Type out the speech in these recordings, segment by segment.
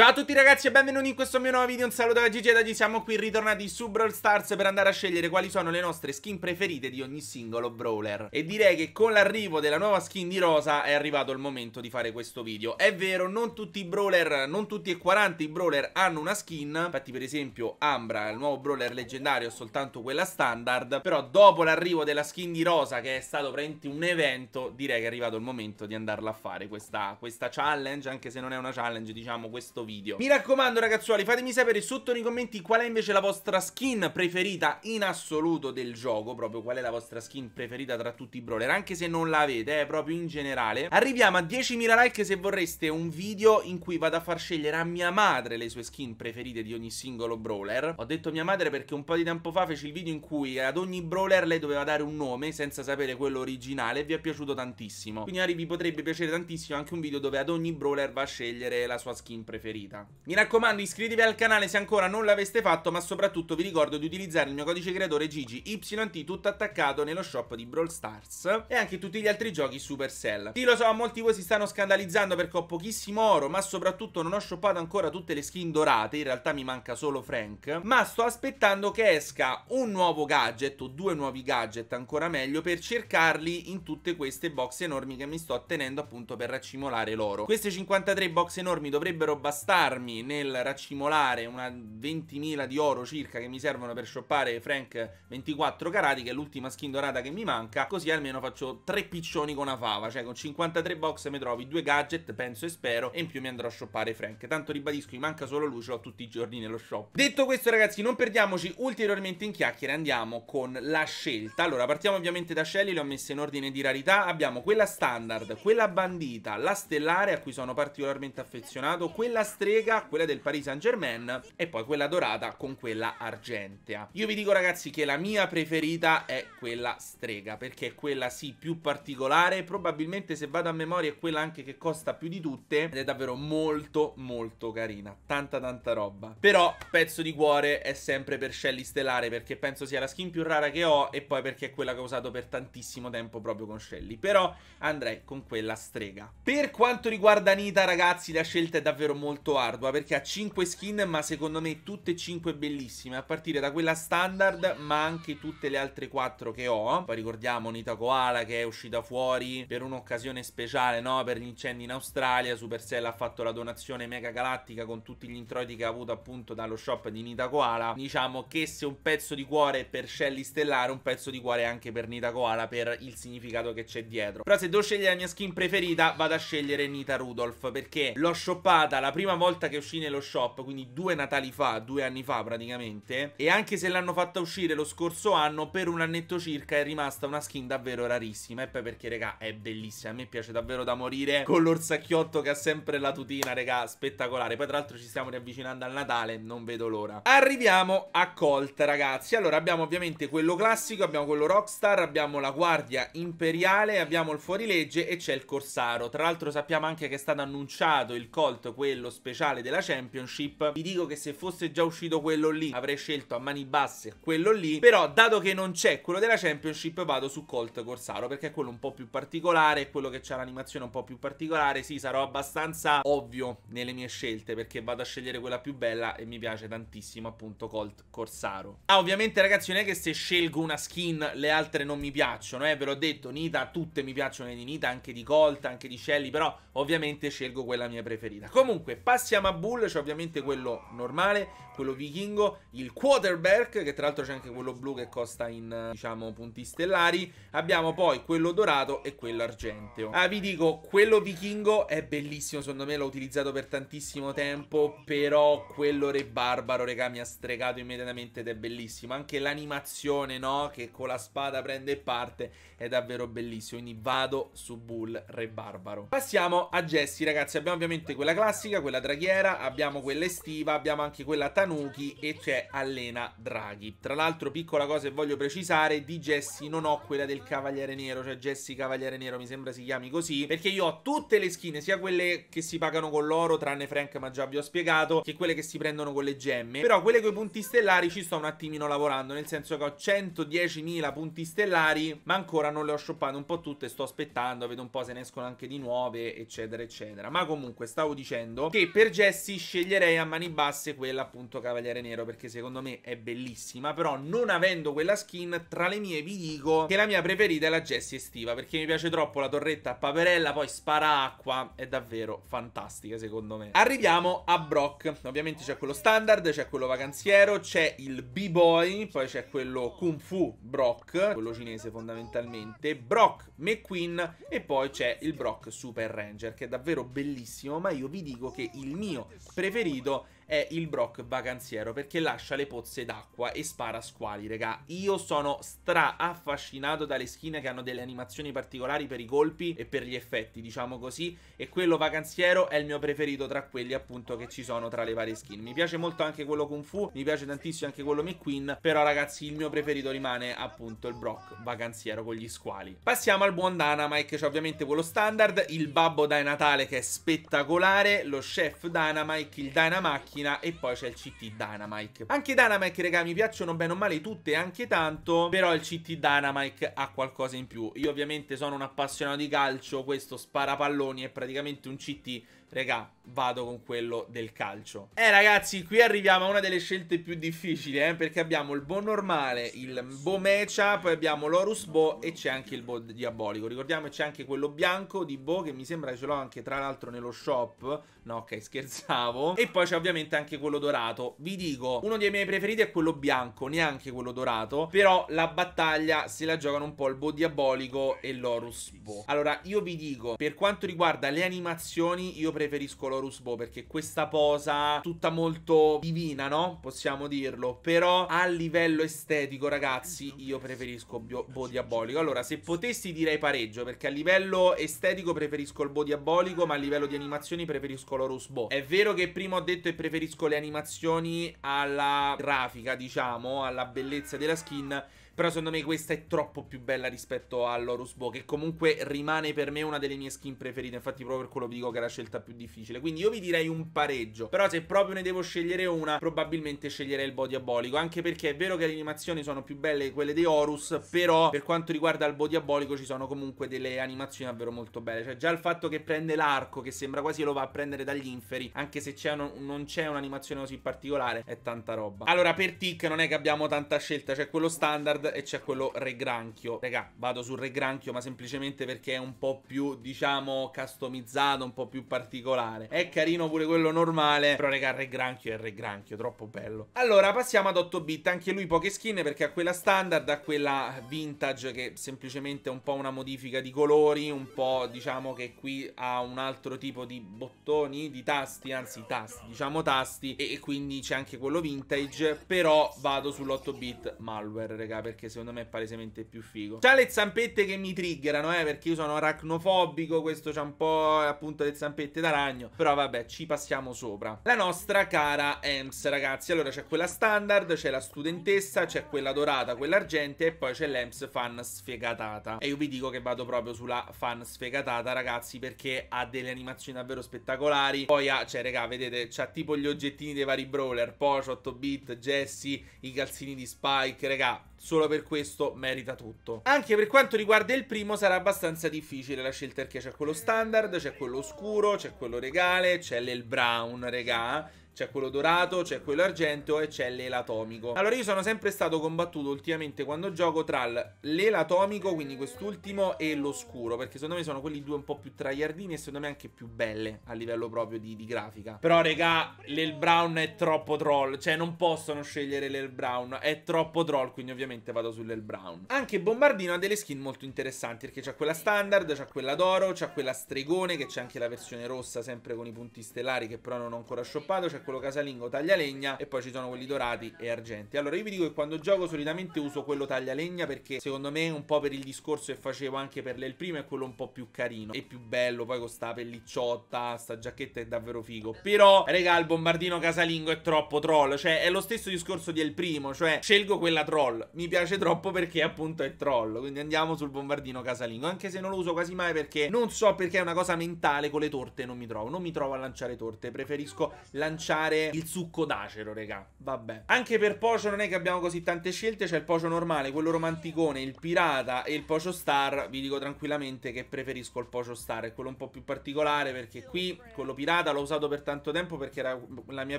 Ciao a tutti ragazzi e benvenuti in questo mio nuovo video, un saluto da Gigi ed oggi siamo qui ritornati su Brawl Stars per andare a scegliere quali sono le nostre skin preferite di ogni singolo brawler E direi che con l'arrivo della nuova skin di Rosa è arrivato il momento di fare questo video È vero, non tutti i brawler, non tutti e 40 i brawler hanno una skin Infatti per esempio Ambra, il nuovo brawler leggendario, ha soltanto quella standard Però dopo l'arrivo della skin di Rosa, che è stato praticamente un evento, direi che è arrivato il momento di andarla a fare questa, questa challenge Anche se non è una challenge, diciamo questo video video. Mi raccomando ragazzuoli, fatemi sapere sotto nei commenti qual è invece la vostra skin preferita in assoluto del gioco, proprio qual è la vostra skin preferita tra tutti i brawler, anche se non la avete, eh, proprio in generale. Arriviamo a 10.000 like se vorreste un video in cui vado a far scegliere a mia madre le sue skin preferite di ogni singolo brawler. Ho detto mia madre perché un po' di tempo fa feci il video in cui ad ogni brawler lei doveva dare un nome senza sapere quello originale e vi è piaciuto tantissimo. Quindi magari vi potrebbe piacere tantissimo anche un video dove ad ogni brawler va a scegliere la sua skin preferita preferita. Mi raccomando iscrivetevi al canale se ancora non l'aveste fatto ma soprattutto vi ricordo di utilizzare il mio codice creatore GGYT tutto attaccato nello shop di Brawl Stars e anche tutti gli altri giochi Supercell. Sì lo so molti di voi si stanno scandalizzando perché ho pochissimo oro ma soprattutto non ho shoppato ancora tutte le skin dorate in realtà mi manca solo Frank ma sto aspettando che esca un nuovo gadget o due nuovi gadget ancora meglio per cercarli in tutte queste box enormi che mi sto tenendo appunto per raccimolare l'oro. Queste 53 box enormi dovrebbero bastare bastarmi nel raccimolare una 20.000 di oro circa che mi servono per shoppare Frank 24 carati, che è l'ultima skin dorata che mi manca, così almeno faccio tre piccioni con una fava, cioè con 53 box mi trovi due gadget, penso e spero, e in più mi andrò a shoppare Frank. Tanto ribadisco, mi manca solo Lucio tutti i giorni nello shop. Detto questo ragazzi, non perdiamoci ulteriormente in chiacchiere, andiamo con la scelta. Allora, partiamo ovviamente da Shelly, le ho messe in ordine di rarità, abbiamo quella standard, quella bandita, la stellare a cui sono particolarmente affezionato, quella strega, quella del Paris Saint Germain e poi quella dorata con quella argentea. Io vi dico ragazzi che la mia preferita è quella strega perché è quella sì più particolare, probabilmente se vado a memoria è quella anche che costa più di tutte ed è davvero molto molto carina, tanta tanta roba. Però pezzo di cuore è sempre per Shelly Stellare perché penso sia la skin più rara che ho e poi perché è quella che ho usato per tantissimo tempo proprio con Shelly, però andrei con quella strega. Per quanto riguarda Anita ragazzi la scelta è davvero molto molto ardua perché ha 5 skin ma secondo me tutte e 5 bellissime a partire da quella standard ma anche tutte le altre 4 che ho poi ricordiamo Nita Koala che è uscita fuori per un'occasione speciale no? per gli incendi in Australia Supercell ha fatto la donazione mega galattica con tutti gli introiti che ha avuto appunto dallo shop di Nita Koala diciamo che se un pezzo di cuore è per Shelly Stellare un pezzo di cuore è anche per Nita Koala per il significato che c'è dietro però se devo scegliere la mia skin preferita vado a scegliere Nita Rudolph perché l'ho shoppata la prima prima volta che uscì nello shop, quindi due Natali fa, due anni fa praticamente, e anche se l'hanno fatta uscire lo scorso anno, per un annetto circa è rimasta una skin davvero rarissima, e poi perché raga è bellissima, a me piace davvero da morire, con l'orsacchiotto che ha sempre la tutina raga, spettacolare, poi tra l'altro ci stiamo riavvicinando al Natale, non vedo l'ora. Arriviamo a Colt ragazzi, allora abbiamo ovviamente quello classico, abbiamo quello Rockstar, abbiamo la Guardia Imperiale, abbiamo il fuorilegge e c'è il Corsaro, tra l'altro sappiamo anche che è stato annunciato il Colt, quello speciale speciale della Championship, vi dico che se fosse già uscito quello lì avrei scelto a mani basse quello lì, però dato che non c'è quello della Championship vado su Colt Corsaro perché è quello un po' più particolare, è quello che ha l'animazione un po' più particolare, sì sarò abbastanza ovvio nelle mie scelte perché vado a scegliere quella più bella e mi piace tantissimo appunto Colt Corsaro. Ah ovviamente ragazzi non è che se scelgo una skin le altre non mi piacciono, eh, ve l'ho detto Nita, tutte mi piacciono di Nita, anche di Colt, anche di Shelly, però ovviamente scelgo quella mia preferita. Comunque passiamo a Bull, c'è ovviamente quello normale, quello vichingo, il quarterback, che tra l'altro c'è anche quello blu che costa in, diciamo, punti stellari. Abbiamo poi quello dorato e quello argenteo. Ah, vi dico, quello vichingo è bellissimo, secondo me l'ho utilizzato per tantissimo tempo, però quello re barbaro, regà, mi ha stregato immediatamente ed è bellissimo. Anche l'animazione, no, che con la spada prende parte, è davvero bellissimo. Quindi vado su Bull re barbaro. Passiamo a Jessie, ragazzi. Abbiamo ovviamente quella classica, quella draghiera, abbiamo quella estiva, abbiamo anche quella tanata Tanuki e c'è Allena Draghi. Tra l'altro, piccola cosa che voglio precisare, di Jesse non ho quella del Cavaliere Nero, cioè Jesse Cavaliere Nero mi sembra si chiami così, perché io ho tutte le skin, sia quelle che si pagano con l'oro, tranne Frank ma già vi ho spiegato, che quelle che si prendono con le gemme, però quelle con i punti stellari ci sto un attimino lavorando, nel senso che ho 110.000 punti stellari, ma ancora non le ho shoppate un po' tutte, sto aspettando, vedo un po' se ne escono anche di nuove, eccetera, eccetera. Ma comunque stavo dicendo che per Jesse sceglierei a mani basse quella appunto appunto Cavaliere Nero perché secondo me è bellissima, però non avendo quella skin tra le mie vi dico che la mia preferita è la Jessie estiva perché mi piace troppo la torretta a paperella, poi spara acqua, è davvero fantastica secondo me. Arriviamo a Brock, ovviamente c'è quello standard, c'è quello vacanziero, c'è il B-Boy, poi c'è quello Kung Fu Brock, quello cinese fondamentalmente, Brock McQueen e poi c'è il Brock Super Ranger che è davvero bellissimo, ma io vi dico che il mio preferito è è il Brock vacanziero perché lascia le pozze d'acqua e spara squali, raga. Io sono stra affascinato dalle skin che hanno delle animazioni particolari per i colpi e per gli effetti, diciamo così, e quello vacanziero è il mio preferito tra quelli appunto che ci sono tra le varie skin. Mi piace molto anche quello Kung Fu, mi piace tantissimo anche quello McQueen, però ragazzi il mio preferito rimane appunto il Brock vacanziero con gli squali. Passiamo al buon Dynamite, c'è ovviamente quello standard, il babbo dai Natale che è spettacolare, lo chef Dynamite, il Dynamacchi macchina e poi c'è il CT Dynamite. Anche Dynamite, raga, mi piacciono bene o male tutte, anche tanto, però il CT Dynamite ha qualcosa in più. Io ovviamente sono un appassionato di calcio, questo spara palloni è praticamente un CT regà, vado con quello del calcio. eh, ragazzi, qui arriviamo a una delle scelte più difficili, eh, perché abbiamo il Bo normale, il Bo Mecha, poi abbiamo l'Horus Bo e c'è anche il Bo diabolico. Ricordiamo che c'è anche quello bianco di Bo, che mi sembra che ce l'ho anche tra l'altro nello shop. No, ok, scherzavo. E poi c'è ovviamente anche quello dorato. Vi dico, uno dei miei preferiti è quello bianco, neanche quello dorato, però la battaglia se la giocano un po' il Bo diabolico e l'Horus Bo. Allora, io vi dico, per quanto riguarda le animazioni, io preferisco Lorus Bo perché questa posa tutta molto divina, no? Possiamo dirlo. Però a livello estetico, ragazzi, io preferisco Bo, bo Diabolico. Allora, se potessi direi pareggio perché a livello estetico preferisco il Bo Diabolico, ma a livello di animazioni preferisco Lorus Bo. È vero che prima ho detto e preferisco le animazioni alla grafica, diciamo, alla bellezza della skin però secondo me questa è troppo più bella rispetto all'Horus Bow, che comunque rimane per me una delle mie skin preferite. Infatti proprio per quello vi dico che è la scelta più difficile. Quindi io vi direi un pareggio. Però se proprio ne devo scegliere una, probabilmente sceglierei il Bow Diabolico. Anche perché è vero che le animazioni sono più belle quelle di Horus, però per quanto riguarda il Bow Diabolico ci sono comunque delle animazioni davvero molto belle. Cioè già il fatto che prende l'arco, che sembra quasi lo va a prendere dagli inferi, anche se c'è un, non c'è un'animazione così particolare, è tanta roba. Allora per Tick non è che abbiamo tanta scelta, c'è cioè quello standard e c'è quello Regranchio. Raga, vado sul Regranchio, ma semplicemente perché è un po' più, diciamo, customizzato, un po' più particolare. È carino pure quello normale, però raga, il Regranchio è il Regranchio, troppo bello. Allora, passiamo ad 8-bit, anche lui poche skin, perché ha quella standard, ha quella vintage, che semplicemente è un po' una modifica di colori, un po', diciamo, che qui ha un altro tipo di bottoni, di tasti, anzi tasti, diciamo tasti, e, e quindi c'è anche quello vintage, però vado sull'8-bit malware, raga, perché perché secondo me è palesemente più figo. C'ha le zampette che mi triggerano, eh, perché io sono aracnofobico, questo c'ha un po' eh, appunto le zampette da ragno, però vabbè, ci passiamo sopra. La nostra cara EMS, ragazzi, allora c'è quella standard, c'è la studentessa, c'è quella dorata, quella argente e poi c'è l'EMS fan sfegatata. E io vi dico che vado proprio sulla fan sfegatata, ragazzi, perché ha delle animazioni davvero spettacolari. Poi ha, cioè, raga, vedete, c'ha tipo gli oggettini dei vari brawler, Poch, 8-bit, Jesse, i calzini di Spike, raga, solo per questo merita tutto. Anche per quanto riguarda il primo sarà abbastanza difficile la scelta perché c'è quello standard, c'è quello scuro, c'è quello regale, c'è l'El Brown, regà, c'è quello dorato, c'è quello argento e c'è l'elatomico. Allora io sono sempre stato combattuto ultimamente quando gioco tra l'elatomico, quindi quest'ultimo, e l'oscuro, perché secondo me sono quelli due un po' più traiardini e secondo me anche più belle a livello proprio di, di grafica. Però regà, l'El Brown è troppo troll, cioè non possono scegliere l'El Brown, è troppo troll, quindi ovviamente vado sull'El Brown. Anche Bombardino ha delle skin molto interessanti, perché c'è quella standard, c'è quella d'oro, c'è quella stregone, che c'è anche la versione rossa sempre con i punti stellari che però non ho ancora shoppato, c'è quella quello casalingo taglialegna e poi ci sono quelli dorati e argenti. Allora io vi dico che quando gioco solitamente uso quello taglialegna perché secondo me un po' per il discorso che facevo anche per l'El Primo è quello un po' più carino e più bello, poi con sta pellicciotta, sta giacchetta è davvero figo. Però, regà, il bombardino casalingo è troppo troll, cioè è lo stesso discorso di El Primo, cioè scelgo quella troll, mi piace troppo perché appunto è troll, quindi andiamo sul bombardino casalingo, anche se non lo uso quasi mai perché non so perché è una cosa mentale con le torte non mi trovo, non mi trovo a lanciare torte, preferisco lanciare schiacciare il succo d'acero, raga. Vabbè. Anche per Pocio non è che abbiamo così tante scelte. C'è il Pocio normale, quello romanticone, il pirata e il Pocio Star. Vi dico tranquillamente che preferisco il Pocio Star. È quello un po' più particolare perché qui, quello pirata, l'ho usato per tanto tempo perché era la mia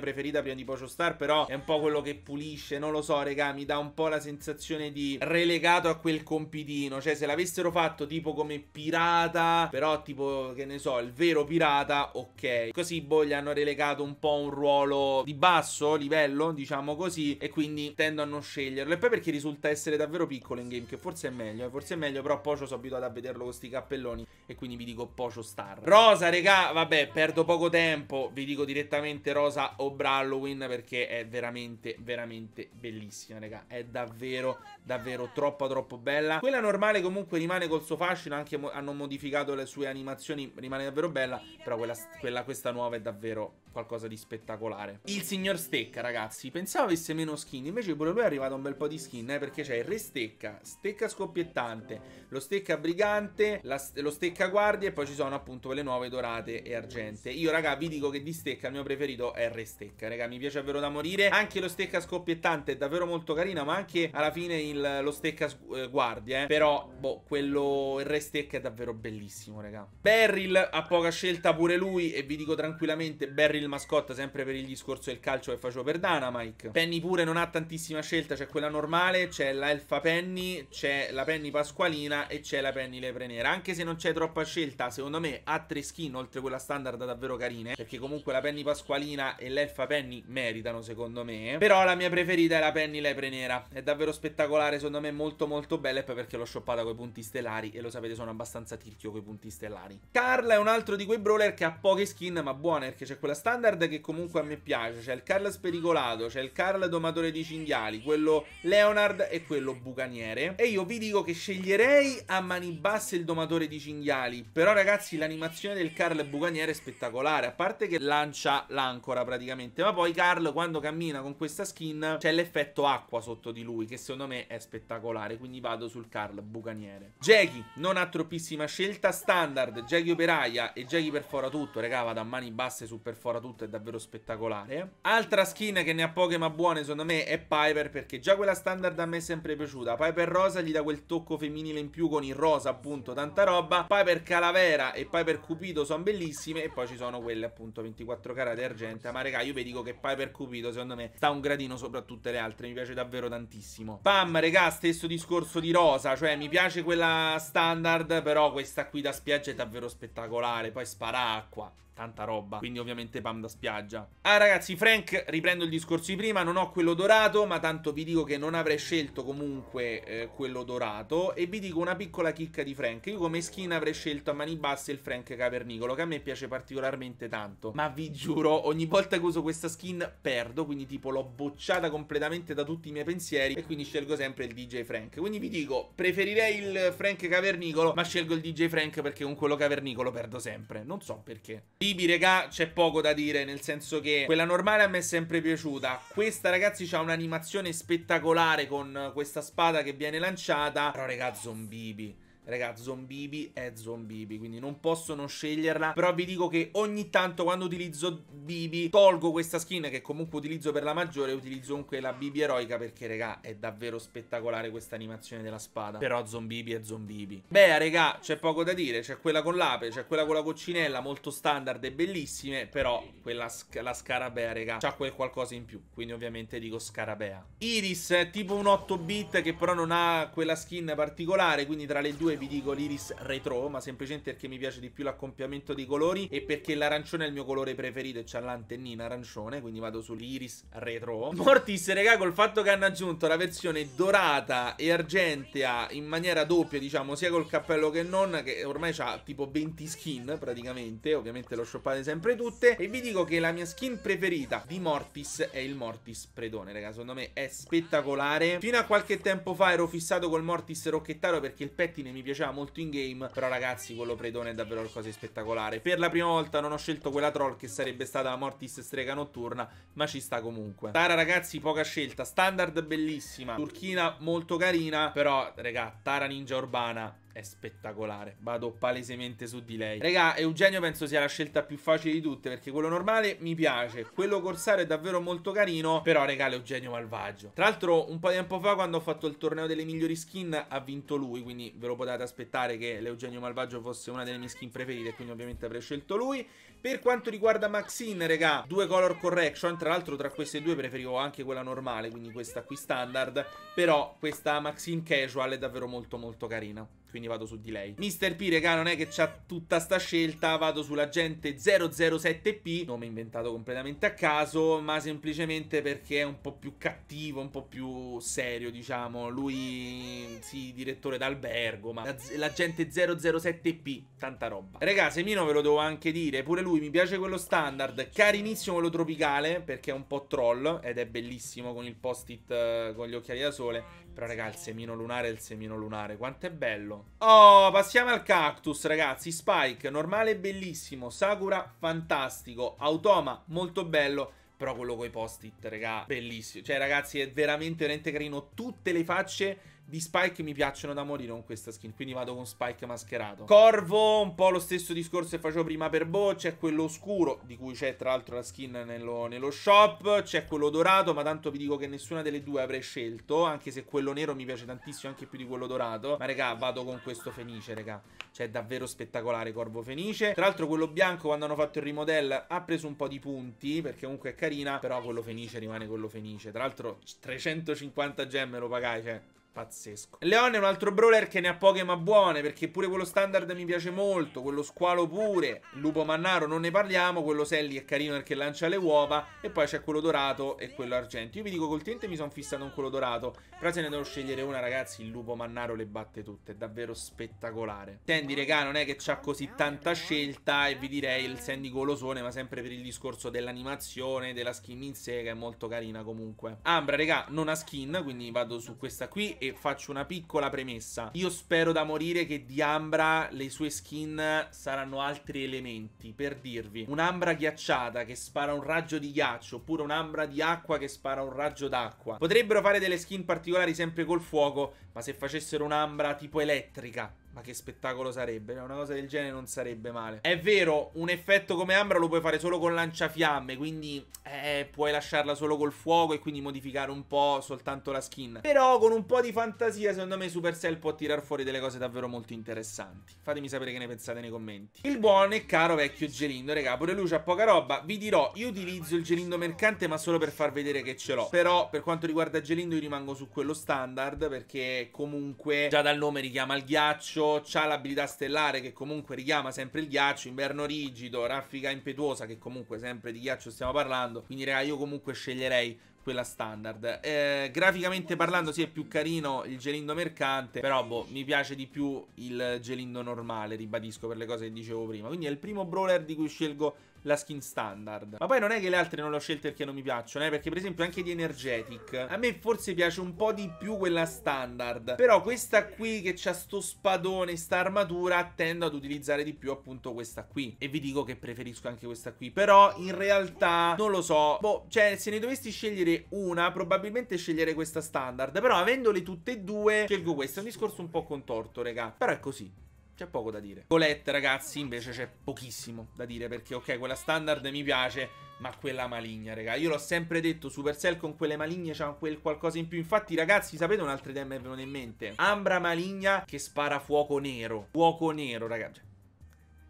preferita prima di Pocio Star. Però è un po' quello che pulisce, non lo so, raga. Mi dà un po' la sensazione di relegato a quel compitino. Cioè, se l'avessero fatto tipo come pirata, però tipo, che ne so, il vero pirata, ok. Così, boh, gli hanno relegato un po' un ruolo ruolo di basso livello, diciamo così, e quindi tendo a non sceglierlo. E poi perché risulta essere davvero piccolo in game, che forse è meglio, eh, forse è meglio, però Pocio sono abituato a vederlo con sti cappelloni e quindi vi dico Pocio Star. Rosa, regà, vabbè, perdo poco tempo, vi dico direttamente Rosa o Brallowin perché è veramente, veramente bellissima, regà, è davvero, davvero troppo, troppo bella. Quella normale comunque rimane col suo fascino, anche mo hanno modificato le sue animazioni, rimane davvero bella, però quella, quella questa nuova è davvero qualcosa di spettacolare. Il signor Stecca, ragazzi, pensavo avesse meno skin, invece pure lui è arrivato a un bel po' di skin, eh, perché c'è il re Stecca, Stecca scoppiettante, lo Stecca brigante, la, lo Stecca guardia e poi ci sono appunto le nuove dorate e argente. Io, raga, vi dico che di Stecca il mio preferito è il re Stecca, raga, mi piace davvero da morire. Anche lo Stecca scoppiettante è davvero molto carino, ma anche alla fine il, lo Stecca eh, guardia, eh. Però, boh, quello, il re Stecca è davvero bellissimo, raga. Beryl ha poca scelta pure lui e vi dico tranquillamente, Beryl il mascotte, sempre per il discorso del calcio che facevo per Dana, Mike. Penny pure non ha tantissima scelta, c'è quella normale, c'è l'elfa Penny, c'è la Penny Pasqualina e c'è la Penny Lepre Nera. Anche se non c'è troppa scelta, secondo me ha tre skin oltre quella standard davvero carine, perché comunque la Penny Pasqualina e l'Elfa Penny meritano secondo me. Però la mia preferita è la Penny Lepre Nera, è davvero spettacolare, secondo me molto molto bella e poi perché l'ho shoppata con i punti stellari e lo sapete sono abbastanza tirchio con i punti stellari. Carla è un altro di quei brawler che ha poche skin ma buone perché c'è quella standard standard che comunque a me piace. C'è il Carl Spericolato, c'è il Carl Domatore di Cinghiali, quello Leonard e quello Bucaniere. E io vi dico che sceglierei a mani basse il Domatore di Cinghiali. Però ragazzi l'animazione del Carl Bucaniere è spettacolare. A parte che lancia l'ancora praticamente. Ma poi Carl quando cammina con questa skin c'è l'effetto acqua sotto di lui che secondo me è spettacolare. Quindi vado sul Carl Bucaniere. Jackie non ha troppissima scelta. Standard, Jackie Operaia e Jackie Perfora tutto. Raga vado a mani basse su Perfora tutto è davvero spettacolare. Altra skin che ne ha poche ma buone secondo me è Piper perché già quella standard a me è sempre piaciuta. Piper rosa gli dà quel tocco femminile in più con il rosa appunto tanta roba. Piper calavera e Piper cupido sono bellissime e poi ci sono quelle appunto 24 carate argenta. Ma regà io vi dico che Piper cupido secondo me sta un gradino sopra tutte le altre. Mi piace davvero tantissimo. Pam regà stesso discorso di rosa cioè mi piace quella standard però questa qui da spiaggia è davvero spettacolare. Poi spara acqua tanta roba. Quindi ovviamente pam da spiaggia. Ah ragazzi, Frank, riprendo il discorso di prima, non ho quello dorato, ma tanto vi dico che non avrei scelto comunque eh, quello dorato. E vi dico una piccola chicca di Frank. Io come skin avrei scelto a mani basse il Frank Cavernicolo, che a me piace particolarmente tanto. Ma vi giuro, ogni volta che uso questa skin perdo, quindi tipo l'ho bocciata completamente da tutti i miei pensieri e quindi scelgo sempre il DJ Frank. Quindi vi dico, preferirei il Frank Cavernicolo, ma scelgo il DJ Frank perché con quello Cavernicolo perdo sempre. Non so perché. Bibi, regà, c'è poco da dire, nel senso che quella normale a me è sempre piaciuta. Questa, ragazzi, ha un'animazione spettacolare con questa spada che viene lanciata. Però, regà, zombibi. Raga, Zombibi è Zombibi, quindi non posso non sceglierla. Però vi dico che ogni tanto quando utilizzo Bibi, tolgo questa skin che comunque utilizzo per la maggiore, utilizzo comunque la Bibi eroica perché, raga, è davvero spettacolare questa animazione della spada. Però Zombibi è Zombibi. Beh, raga, c'è poco da dire. C'è quella con l'ape, c'è quella con la coccinella, molto standard e bellissime, però quella sc la scarabea, raga, c'ha quel qualcosa in più. Quindi ovviamente dico scarabea. Iris, tipo un 8-bit che però non ha quella skin particolare, quindi tra le due due vi dico l'Iris Retro, ma semplicemente perché mi piace di più l'accompiamento dei colori e perché l'arancione è il mio colore preferito e c'ha l'antennina arancione, quindi vado sull'Iris Retro. Mortis, raga, col fatto che hanno aggiunto la versione dorata e argentea in maniera doppia, diciamo, sia col cappello che non, che ormai c'ha tipo 20 skin praticamente, ovviamente lo shoppate sempre tutte, e vi dico che la mia skin preferita di Mortis è il Mortis Predone, raga, secondo me è spettacolare. Fino a qualche tempo fa ero fissato col Mortis Rocchettaro perché il pettine mi piaceva molto in game, però ragazzi quello predone è davvero qualcosa di spettacolare. Per la prima volta non ho scelto quella troll che sarebbe stata la Mortis Strega Notturna, ma ci sta comunque. Tara ragazzi poca scelta, standard bellissima, turchina molto carina, però regà Tara Ninja Urbana è spettacolare. Vado palesemente su di lei. Regà, Eugenio penso sia la scelta più facile di tutte, perché quello normale mi piace, quello corsario è davvero molto carino, però regà Eugenio malvagio. Tra l'altro un po' di tempo fa quando ho fatto il torneo delle migliori skin ha vinto lui, quindi ve lo potete aspettare che l'Eugenio malvagio fosse una delle mie skin preferite, quindi ovviamente avrei scelto lui. Per quanto riguarda Maxine, regà, due color correction, tra l'altro tra queste due preferivo anche quella normale, quindi questa qui standard, però questa Maxine casual è davvero molto molto carina quindi vado su di lei. Mister P, regà, non è che c'ha tutta sta scelta, vado sulla gente 007P, nome inventato completamente a caso, ma semplicemente perché è un po' più cattivo, un po' più serio, diciamo. Lui, sì, direttore d'albergo, ma la gente 007P, tanta roba. Regà, Semino ve lo devo anche dire, pure lui mi piace quello standard, carinissimo quello tropicale, perché è un po' troll, ed è bellissimo con il post-it, eh, con gli occhiali da sole. Però, raga, il semino lunare è il semino lunare. Quanto è bello. Oh, passiamo al cactus, ragazzi. Spike, normale, bellissimo. Sakura, fantastico. Automa, molto bello. Però quello con i post-it, raga, bellissimo. Cioè, ragazzi, è veramente, veramente carino. Tutte le facce di Spike mi piacciono da morire con questa skin, quindi vado con Spike mascherato. Corvo, un po' lo stesso discorso che facevo prima per Bo, c'è quello scuro, di cui c'è tra l'altro la skin nello, nello shop, c'è quello dorato, ma tanto vi dico che nessuna delle due avrei scelto, anche se quello nero mi piace tantissimo, anche più di quello dorato. Ma raga, vado con questo Fenice, raga. Cioè, è davvero spettacolare Corvo Fenice. Tra l'altro quello bianco, quando hanno fatto il remodel, ha preso un po' di punti, perché comunque è carina, però quello Fenice rimane quello Fenice. Tra l'altro 350 gemme lo pagai, cioè... Pazzesco. Leon è un altro brawler che ne ha poche ma buone, perché pure quello standard mi piace molto, quello squalo pure, lupo mannaro non ne parliamo, quello Sally è carino perché lancia le uova, e poi c'è quello dorato e quello argento. Io vi dico, col tente mi sono fissato con quello dorato, però se ne devo scegliere una, ragazzi, il lupo mannaro le batte tutte, è davvero spettacolare. Sandy, regà, non è che c'ha così tanta scelta, e vi direi il Sandy golosone, ma sempre per il discorso dell'animazione, della skin in sé, che è molto carina comunque. Ambra, regà, non ha skin, quindi vado su questa qui e faccio una piccola premessa. Io spero da morire che di Ambra le sue skin saranno altri elementi. Per dirvi, un'Ambra ghiacciata che spara un raggio di ghiaccio oppure un'Ambra di acqua che spara un raggio d'acqua. Potrebbero fare delle skin particolari sempre col fuoco, ma se facessero un'Ambra tipo elettrica, ma che spettacolo sarebbe? Una cosa del genere non sarebbe male. È vero, un effetto come Ambra lo puoi fare solo con lanciafiamme, quindi eh, puoi lasciarla solo col fuoco e quindi modificare un po' soltanto la skin. Però con un po' di fantasia, secondo me Supercell può tirar fuori delle cose davvero molto interessanti. Fatemi sapere che ne pensate nei commenti. Il buon e caro vecchio gelindo, regà, pure lui c'ha poca roba. Vi dirò, io utilizzo il gelindo mercante ma solo per far vedere che ce l'ho. Però per quanto riguarda gelindo io rimango su quello standard perché comunque già dal nome richiama il ghiaccio ghiaccio, ha l'abilità stellare che comunque richiama sempre il ghiaccio, inverno rigido, raffica impetuosa che comunque sempre di ghiaccio stiamo parlando, quindi raga io comunque sceglierei quella standard eh, graficamente parlando sì è più carino il gelindo mercante però boh mi piace di più il gelindo normale ribadisco per le cose che dicevo prima quindi è il primo brawler di cui scelgo la skin standard. Ma poi non è che le altre non le ho scelte perché non mi piacciono, eh, perché per esempio anche di Energetic, a me forse piace un po' di più quella standard, però questa qui che c'ha sto spadone, sta armatura, tendo ad utilizzare di più appunto questa qui. E vi dico che preferisco anche questa qui, però in realtà non lo so, boh, cioè se ne dovessi scegliere una, probabilmente scegliere questa standard, però avendole tutte e due scelgo questa, è un discorso un po' contorto, raga, però è così c'è poco da dire. Colette, ragazzi, invece c'è pochissimo da dire, perché ok, quella standard mi piace, ma quella maligna, raga. Io l'ho sempre detto, Supercell con quelle maligne c'ha quel qualcosa in più. Infatti, ragazzi, sapete un'altra idea che mi è venuta in mente? Ambra maligna che spara fuoco nero. Fuoco nero, ragazzi. Cioè,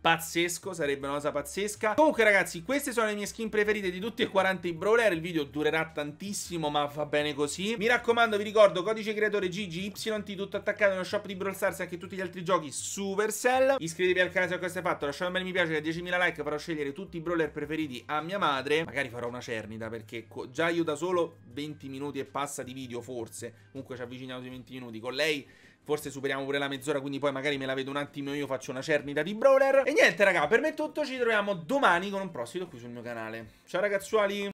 pazzesco, sarebbe una cosa pazzesca. Comunque ragazzi, queste sono le mie skin preferite di tutti e 40 i brawler, il video durerà tantissimo ma va bene così. Mi raccomando, vi ricordo, codice creatore GGYT tutto attaccato nello shop di Brawl Stars e anche tutti gli altri giochi Supercell. Iscrivetevi al canale se questo è fatto, lasciate un bel mi piace, a 10.000 like farò scegliere tutti i brawler preferiti a mia madre. Magari farò una cernita perché già io da solo 20 minuti e passa di video forse, comunque ci avviciniamo sui 20 minuti con lei Forse superiamo pure la mezz'ora, quindi poi magari me la vedo un attimo io faccio una cernita di brawler. E niente, raga, per me è tutto. Ci troviamo domani con un prossimo qui sul mio canale. Ciao ragazzuoli!